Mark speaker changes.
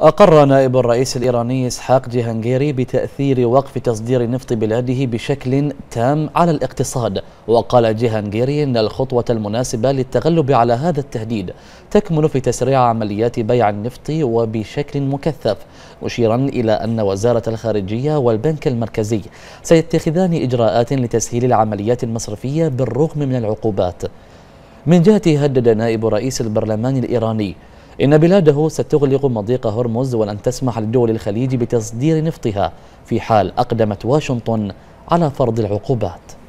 Speaker 1: أقر نائب الرئيس الإيراني إسحاق جيهانجيري بتأثير وقف تصدير نفط بلاده بشكل تام على الاقتصاد وقال جيهانجيري أن الخطوة المناسبة للتغلب على هذا التهديد تكمن في تسريع عمليات بيع النفط وبشكل مكثف مشيرا إلى أن وزارة الخارجية والبنك المركزي سيتخذان إجراءات لتسهيل العمليات المصرفية بالرغم من العقوبات من جهته هدد نائب رئيس البرلمان الإيراني إن بلاده ستغلق مضيق هرمز ولن تسمح لدول الخليج بتصدير نفطها في حال أقدمت واشنطن على فرض العقوبات